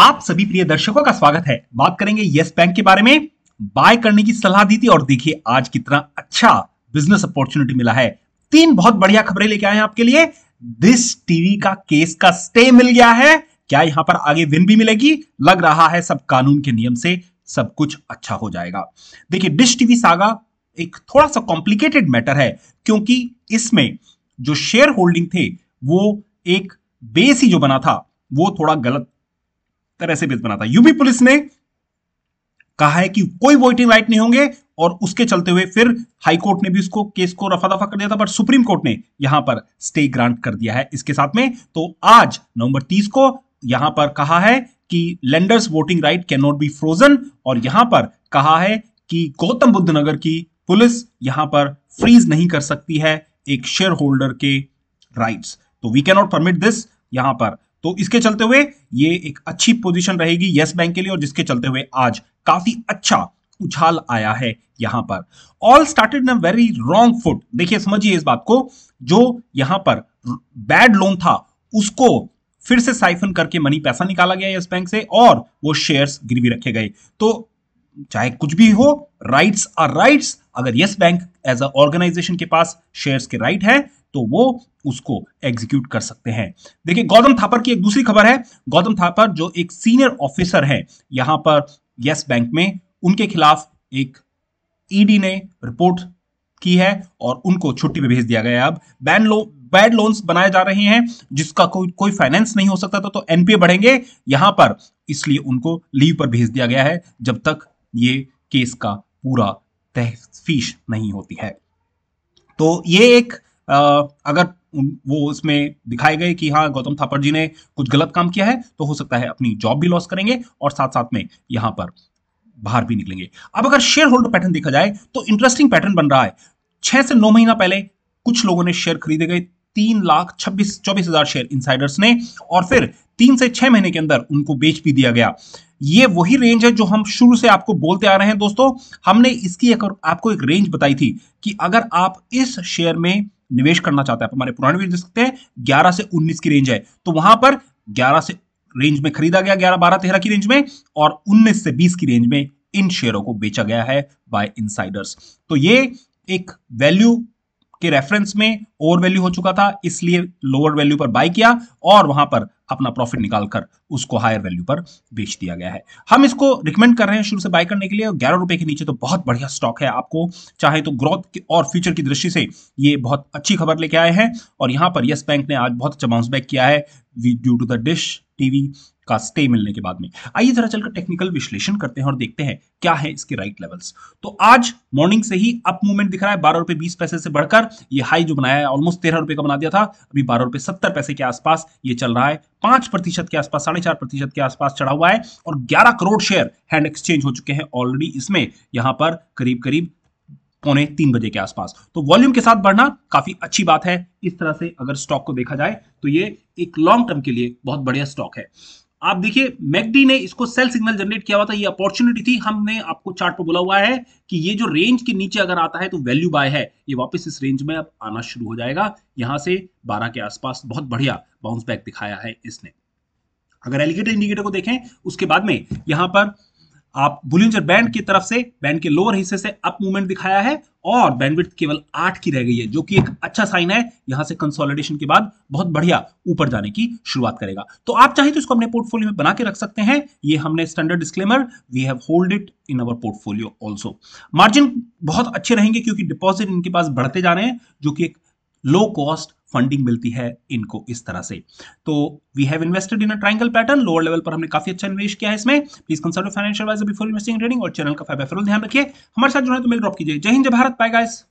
आप सभी प्रिय दर्शकों का स्वागत है बात करेंगे यस बैंक के बारे में बाय करने की सलाह दी थी और देखिए आज कितना अच्छा बिजनेस अपॉर्चुनिटी मिला है तीन बहुत बढ़िया खबरें लेके आए हैं आपके लिए दिस टीवी का केस का स्टे मिल गया है क्या यहां पर आगे विन भी मिलेगी लग रहा है सब कानून के नियम से सब कुछ अच्छा हो जाएगा देखिए डिश टीवी सागा एक थोड़ा सा कॉम्प्लिकेटेड मैटर है क्योंकि इसमें जो शेयर होल्डिंग थे वो एक बेस ही जो बना था वो थोड़ा गलत कर ऐसे बिल बना था यूपी पुलिस ने कहा है कि कोई वोटिंग राइट नहीं होंगे और उसके चलते हुए फिर हाईकोर्ट ने भी उसको केस को रफा दफा कर दिया था पर सुप्रीम कोर्ट ने यहां पर स्टे ग्रांट कर दिया है इसके साथ में तो आज नवंबर तीस को यहां पर कहा है कि lenders voting right can not be frozen और यहां पर कहा है कि गौतम बुद्ध नगर की पुलिस यहां पर फ्रीज नहीं कर सकती है एक शेयर होल्डर के राइट्स तो we can not permit this यहां पर तो इसके चलते हुए ये एक अच्छी पोजीशन रहेगी यस बैंक के लिए और जिसके चलते हुए आज काफी अच्छा उछाल आया है यहां पर all started in very wrong foot देखिए समझिए इस बात को जो यहां पर बैड लोन था उसको फिर से साइफन करके मनी पैसा निकाला गया यस बैंक से और वो शेयर्स गिरवी रखे गए तो चाहे कुछ भी हो राइट्स आर राइट्स अगर Yes Bank as a organization के पास शेयर्स के राइट है तो वो उसको एग्जीक्यूट कर सकते हैं देखिए गौतम थापर की एक दूसरी खबर है गौतम थापर जो एक सीनियर ऑफिसर है यहां पर यस बैंक में उनके खिलाफ एक ईडी e ने रिपोर्ट की है और उनको छुट्टी पे भेज दिया गया है अब बैन लो बैड लोन्स बनाए जा रहे हैं जिसका कोई कोई फाइनेंस नहीं हो सकता था तो एनपीए बढ़ेंगे यहां पर इसलिए उनको लीव पर भेज दिया गया है जब तक ये केस का पूरा तहफीश नहीं होती है तो ये एक अगर वो उसमें दिखाए गए कि हाँ गौतम थापर जी ने कुछ गलत काम किया है तो हो सकता है अपनी जॉब भी लॉस करेंगे और साथ साथ में यहां पर बाहर भी निकलेंगे अब अगर शेयर होल्डर पैटर्न देखा जाए तो इंटरेस्टिंग पैटर्न बन रहा है छह से नौ महीना पहले कुछ लोगों ने शेयर खरीदे गए तीन लाख छब्बीस चौबीस हजार शेयर इंसाइडर्स ने और फिर तीन से छह महीने के अंदर उनको बेच भी दिया गया ये वही रेंज है जो हम शुरू से आपको बोलते आ रहे हैं दोस्तों हमने इसकी एक आपको एक रेंज बताई थी कि अगर आप इस शेयर में निवेश करना चाहता है आप हमारे पुराने देख सकते हैं ग्यारह से उन्नीस की रेंज है तो वहां पर ग्यारह से रेंज में खरीदा गया ग्यारह बारह तेरह की रेंज में और उन्नीस से बीस की रेंज में इन शेयरों को बेचा गया है बाय इनसाइडर्स तो ये एक वैल्यू के रेफरेंस में ओवर वैल्यू हो चुका था इसलिए लोअर वैल्यू पर बाय किया और वहां पर अपना प्रॉफिट निकालकर उसको हायर वैल्यू पर बेच दिया गया है हम इसको रिकमेंड कर रहे हैं शुरू से बाय करने के लिए ग्यारह रुपए के नीचे तो बहुत बढ़िया स्टॉक है आपको चाहे तो ग्रोथ और फ्यूचर की दृष्टि से ये बहुत अच्छी खबर लेके आए हैं और यहां पर यस बैंक ने आज बहुत अच्छा बाउंस बैक किया है due to the Dish TV का स्टे मिलने के बाद में आइए जरा चलकर टेक्निकल विश्लेषण करते हैं और देखते हैं क्या है इसके राइट लेवल्स तो आज मॉर्निंग से ही अप मूवमेंट दिख रहा है बारह रुपए बीस पैसे से बढ़कर ये हाई जो बनाया है ऑलमोस्ट तेरह रुपए का बना दिया था अभी बारह रुपए सत्तर पैसे के आसपास ये चल रहा है पांच प्रतिशत के आसपास साढ़े चार प्रतिशत के आसपास चढ़ा हुआ है और ग्यारह करोड़ शेयर हैंड एक्सचेंज हो चुके हैं ऑलरेडी इसमें यहां पर करीब करीब पौने तीन बजे के आसपास तो वॉल्यूम के साथ बढ़ना काफी अच्छी बात है इस तरह से अगर स्टॉक को देखा जाए तो ये एक लॉन्ग टर्म के लिए बहुत बढ़िया स्टॉक है आप देखिए मैकडी ने इसको सेल सिग्नल जनरेट किया हुआ था ये अपॉर्चुनिटी थी हमने आपको चार्ट पर बोला हुआ है कि ये जो रेंज के नीचे अगर आता है तो वैल्यू बाय है ये वापस इस रेंज में अब आना शुरू हो जाएगा यहां से 12 के आसपास बहुत बढ़िया बाउंस बैक दिखाया है इसने अगर एलिगेटर इंडिकेटर को देखें उसके बाद में यहां पर आप बुलिंजर बैंड की तरफ से बैंड के लोअर हिस्से से अप मूवमेंट दिखाया है और बैंडविड्थ केवल आठ की रह गई है जो कि एक अच्छा साइन है यहां से कंसोलिडेशन के बाद बहुत बढ़िया ऊपर जाने की शुरुआत करेगा तो आप चाहे तो इसको अपने पोर्टफोलियो में बना के रख सकते हैं ये हमने standard disclaimer we have hold it in our portfolio also margin बहुत अच्छे रहेंगे क्योंकि डिपॉजिट इनके पास बढ़ते जा रहे हैं जो कि एक लो कॉस्ट फंडिंग मिलती है इनको इस तरह से तो we have invested in a triangle pattern lower level पर हमने काफी अच्छा निवेश किया है इसमें please consult financial before investing trading और चैनल का फाइव ध्यान रखिए हमारे साथ जो है तो मेल ड्रॉप कीजिए जय हिंद जय भारत पाएगा गाइस